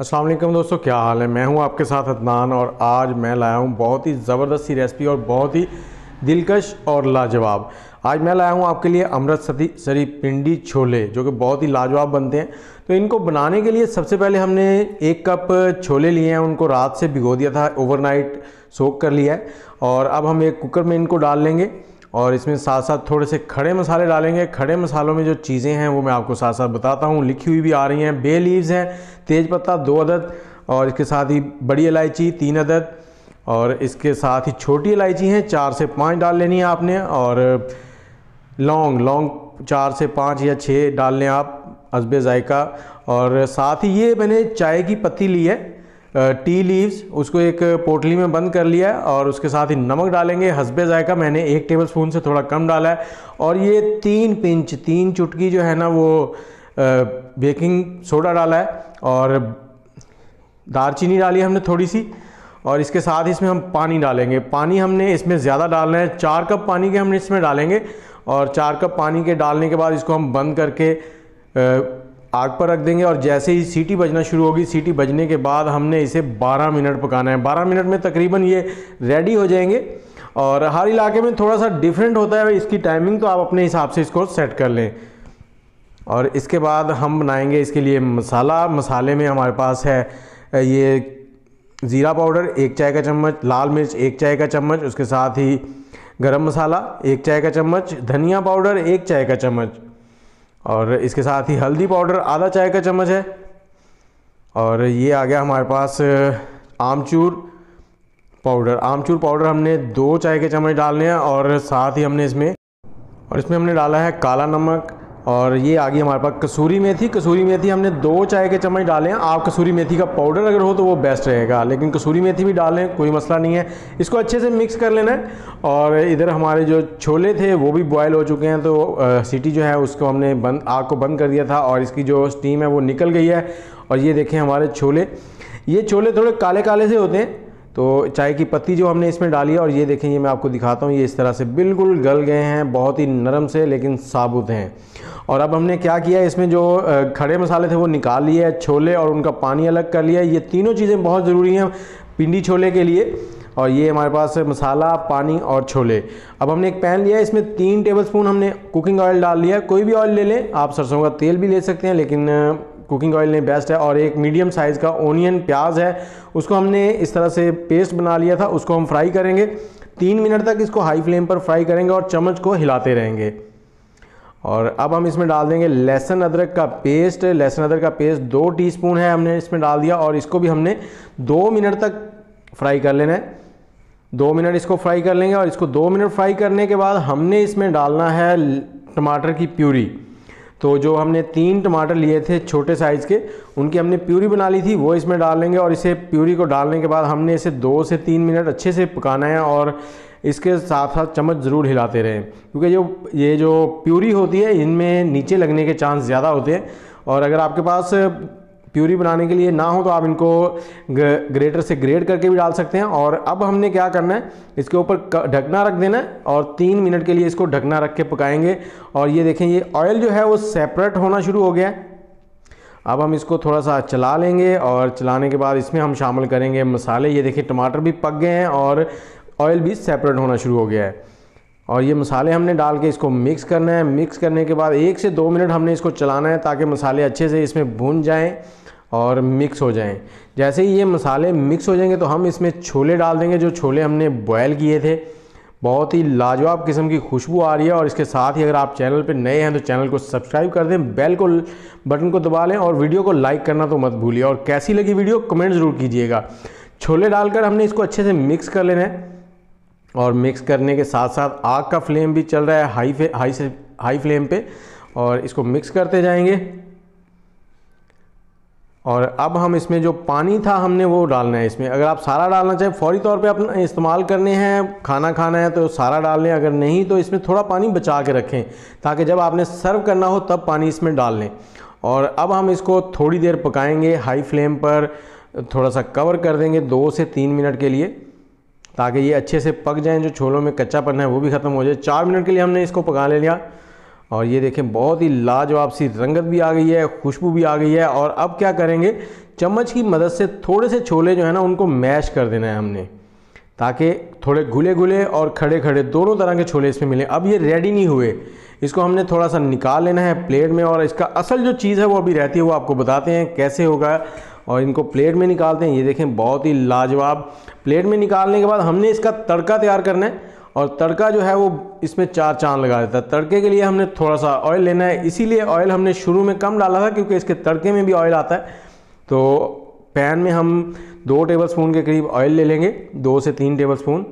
असलम दोस्तों क्या हाल है मैं हूं आपके साथ अदनान और आज मैं लाया हूं बहुत ही ज़बरदस्त सी रेसिपी और बहुत ही दिलकश और लाजवाब आज मैं लाया हूं आपके लिए सती सरी पिंडी छोले जो कि बहुत ही लाजवाब बनते हैं तो इनको बनाने के लिए सबसे पहले हमने एक कप छोले लिए हैं उनको रात से भिगो दिया था ओवरनाइट सोख कर लिया है और अब हम एक कुकर में इनको डाल लेंगे और इसमें साथ साथ थोड़े से खड़े मसाले डालेंगे खड़े मसालों में जो चीज़ें हैं वो मैं आपको साथ साथ बताता हूँ लिखी हुई भी आ रही हैं बे लीव्स हैं तेज़पत्ता दो अदद और इसके साथ ही बड़ी इलायची तीन अदद और इसके साथ ही छोटी इलायची हैं चार से पाँच डाल लेनी है आपने और लौंग लौंग चार से पाँच या छः डाल लें आप हसब जायका और साथ ही ये मैंने चाय की पत्ती ली है टी लीव्स उसको एक पोटली में बंद कर लिया और उसके साथ ही नमक डालेंगे हसबे जायका मैंने एक टेबल स्पून से थोड़ा कम डाला है और ये तीन पिंच तीन चुटकी जो है ना वो बेकिंग सोडा डाला है और दारचीनी डाली हमने थोड़ी सी और इसके साथ इसमें हम पानी डालेंगे पानी हमने इसमें ज़्यादा डालना है चार कप पानी के हम इसमें डालेंगे और चार कप पानी के डालने के बाद इसको हम बंद करके आग पर रख देंगे और जैसे ही सीटी बजना शुरू होगी सीटी बजने के बाद हमने इसे 12 मिनट पकाना है 12 मिनट में तकरीबन ये रेडी हो जाएंगे और हर इलाके में थोड़ा सा डिफरेंट होता है इसकी टाइमिंग तो आप अपने हिसाब से इसको सेट कर लें और इसके बाद हम बनाएंगे इसके लिए मसाला मसाले में हमारे पास है ये ज़ीरा पाउडर एक चाय का चम्मच लाल मिर्च एक चाय का चम्मच उसके साथ ही गरम मसाला एक चाय का चम्मच धनिया पाउडर एक चाय का चम्मच और इसके साथ ही हल्दी पाउडर आधा चाय का चम्मच है और ये आ गया हमारे पास आमचूर पाउडर आमचूर पाउडर हमने दो चाय के चम्मच डालने हैं और साथ ही हमने इसमें और इसमें हमने डाला है काला नमक और ये आ गई हमारे पास कसूरी मेथी कसूरी मेथी हमने दो चाय के चम्मच डाले हैं आप कसूरी मेथी का पाउडर अगर हो तो वो बेस्ट रहेगा लेकिन कसूरी मेथी भी डालें कोई मसला नहीं है इसको अच्छे से मिक्स कर लेना है और इधर हमारे जो छोले थे वो भी बॉयल हो चुके हैं तो आ, सीटी जो है उसको हमने बंद आग को बंद कर दिया था और इसकी जो स्टीम है वो निकल गई है और ये देखें हमारे छोले ये छोले थोड़े काले काले से होते हैं तो चाय की पत्ती जो हमने इसमें डाली है और ये देखें ये मैं आपको दिखाता हूँ ये इस तरह से बिल्कुल गल गए हैं बहुत ही नरम से लेकिन साबुत हैं और अब हमने क्या किया इसमें जो खड़े मसाले थे वो निकाल लिए छोले और उनका पानी अलग कर लिया ये तीनों चीज़ें बहुत ज़रूरी हैं पिंडी छोले के लिए और ये हमारे पास है मसाला पानी और छोले अब हमने एक पैन लिया इसमें तीन टेबलस्पून हमने कुकिंग ऑयल डाल लिया कोई भी ऑयल ले लें आप सरसों का तेल भी ले सकते हैं लेकिन कुकिंग ऑयल नहीं बेस्ट है और एक मीडियम साइज़ का ओनियन प्याज है उसको हमने इस तरह से पेस्ट बना लिया था उसको हम फ्राई करेंगे तीन मिनट तक इसको हाई फ्लेम पर फ्राई करेंगे और चम्मच को हिलाते रहेंगे और अब हम इसमें डाल देंगे लहसुन अदरक का पेस्ट लहसुन अदरक का पेस्ट दो टीस्पून है हमने इसमें डाल दिया और इसको भी हमने दो मिनट तक फ्राई कर लेना है दो मिनट इसको फ्राई कर लेंगे और इसको दो मिनट फ्राई करने के बाद हमने इसमें डालना है टमाटर की प्यूरी तो जो हमने तीन टमाटर लिए थे छोटे साइज़ के उनकी हमने प्यूरी बना ली थी वो इसमें डाल लेंगे और इसे प्यूरी को डालने के बाद हमने इसे दो से तीन मिनट अच्छे से पकाना है और इसके साथ साथ चम्मच ज़रूर हिलाते रहें क्योंकि जो ये जो प्यूरी होती है इनमें नीचे लगने के चांस ज़्यादा होते हैं और अगर आपके पास प्यूरी बनाने के लिए ना हो तो आप इनको ग्रेटर से ग्रेड करके भी डाल सकते हैं और अब हमने क्या करना है इसके ऊपर ढकना रख देना है और तीन मिनट के लिए इसको ढकना रख के पकाएंगे और ये देखें ये ऑयल जो है वो सेपरेट होना शुरू हो गया है अब हम इसको थोड़ा सा चला लेंगे और चलाने के बाद इसमें हम शामिल करेंगे मसाले ये देखें टमाटर भी पक गए हैं और ऑयल भी सेपरेट होना शुरू हो गया है और ये मसाले हमने डाल के इसको मिक्स करना है मिक्स करने के बाद एक से दो मिनट हमने इसको चलाना है ताकि मसाले अच्छे से इसमें भून जाएँ और मिक्स हो जाएँ जैसे ही ये मसाले मिक्स हो जाएंगे तो हम इसमें छोले डाल देंगे जो छोले हमने बॉयल किए थे बहुत ही लाजवाब किस्म की खुशबू आ रही है और इसके साथ ही अगर आप चैनल पर नए हैं तो चैनल को सब्सक्राइब कर दें बेल को बटन को दबा लें और वीडियो को लाइक करना तो मत भूलिए और कैसी लगी वीडियो कमेंट ज़रूर कीजिएगा छोले डालकर हमने इसको अच्छे से मिक्स कर लेना है और मिक्स करने के साथ साथ आग का फ्लेम भी चल रहा है हाई फे हाई से हाई फ्लेम पे और इसको मिक्स करते जाएंगे और अब हम इसमें जो पानी था हमने वो डालना है इसमें अगर आप सारा डालना चाहें फौरी तौर पे अपना इस्तेमाल करने हैं खाना खाना है तो सारा डाल लें अगर नहीं तो इसमें थोड़ा पानी बचा के रखें ताकि जब आपने सर्व करना हो तब पानी इसमें डाल लें और अब हम इसको थोड़ी देर पकाएंगे हाई फ्लेम पर थोड़ा सा कवर कर देंगे दो से तीन मिनट के लिए ताकि ये अच्छे से पक जाएँ जो छोलों में कच्चापन है वो भी ख़त्म हो जाए चार मिनट के लिए हमने इसको पका ले लिया और ये देखें बहुत ही लाजवाब सी रंगत भी आ गई है खुशबू भी आ गई है और अब क्या करेंगे चम्मच की मदद से थोड़े से छोले जो है ना उनको मैश कर देना है हमने ताकि थोड़े घुले घुले और खड़े खड़े दोनों तरह के छोले इसमें मिले अब ये रेडी नहीं हुए इसको हमने थोड़ा सा निकाल लेना है प्लेट में और इसका असल जो चीज़ है वो अभी रहती है वो आपको बताते हैं कैसे होगा और इनको प्लेट में निकालते हैं ये देखें बहुत ही लाजवाब प्लेट में निकालने के बाद हमने इसका तड़का तैयार करना है और तड़का जो है वो इसमें चार चांद लगा देता है तड़के के लिए हमने थोड़ा सा ऑयल लेना है इसीलिए ऑयल हमने शुरू में कम डाला था क्योंकि इसके तड़के में भी ऑयल आता है तो पैन में हम दो टेबल स्पून के करीब ऑयल ले लेंगे दो से तीन टेबल स्पून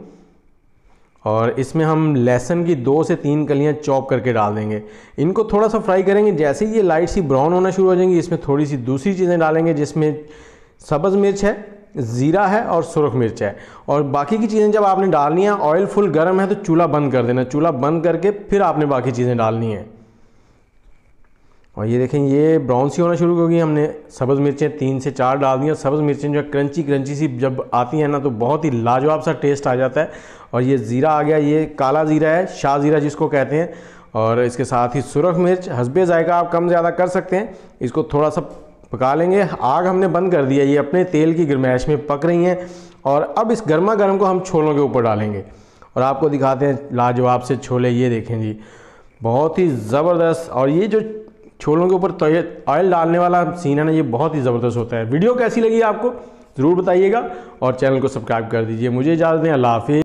और इसमें हम लहसन की दो से तीन कलियां चॉप करके डाल देंगे इनको थोड़ा सा फ्राई करेंगे जैसे ही ये लाइट सी ब्राउन होना शुरू हो जाएंगी इसमें थोड़ी सी दूसरी चीज़ें डालेंगे जिसमें सब्ज़ मिर्च है ज़ीरा है और सुरख मिर्च है और बाकी की चीज़ें जब आपने डालनी है ऑयल फुल गर्म है तो चूल्हा बंद कर देना चूल्हा बंद करके फिर आपने बाकी चीज़ें डालनी है और ये देखें ये ब्राउन सी होना शुरू होगी हमने सब्ज़ मिर्चें तीन से चार डाल दी और सब्ज़ मिर्चें जो है क्रंची क्रंची सी जब आती हैं ना तो बहुत ही लाजवाब सा टेस्ट आ जाता है और ये ज़ीरा आ गया ये काला ज़ीरा है शाह ज़ीरा जिसको कहते हैं और इसके साथ ही सुरख मिर्च हसबे जायका आप कम ज़्यादा कर सकते हैं इसको थोड़ा सा पका लेंगे आग हमने बंद कर दिया ये अपने तेल की गरमाइश में पक रही हैं और अब इस गर्मा गर्म को हम छोलों के ऊपर डालेंगे और आपको दिखाते हैं लाजवाब से छोले ये देखें जी बहुत ही ज़बरदस्त और ये जो छोलों के ऊपर ऑयल डालने वाला सीन है ना ये बहुत ही ज़बरदस्त होता है वीडियो कैसी लगी आपको ज़रूर बताइएगा और चैनल को सब्सक्राइब कर दीजिए मुझे इजाज़त दें अल्लाह हाफि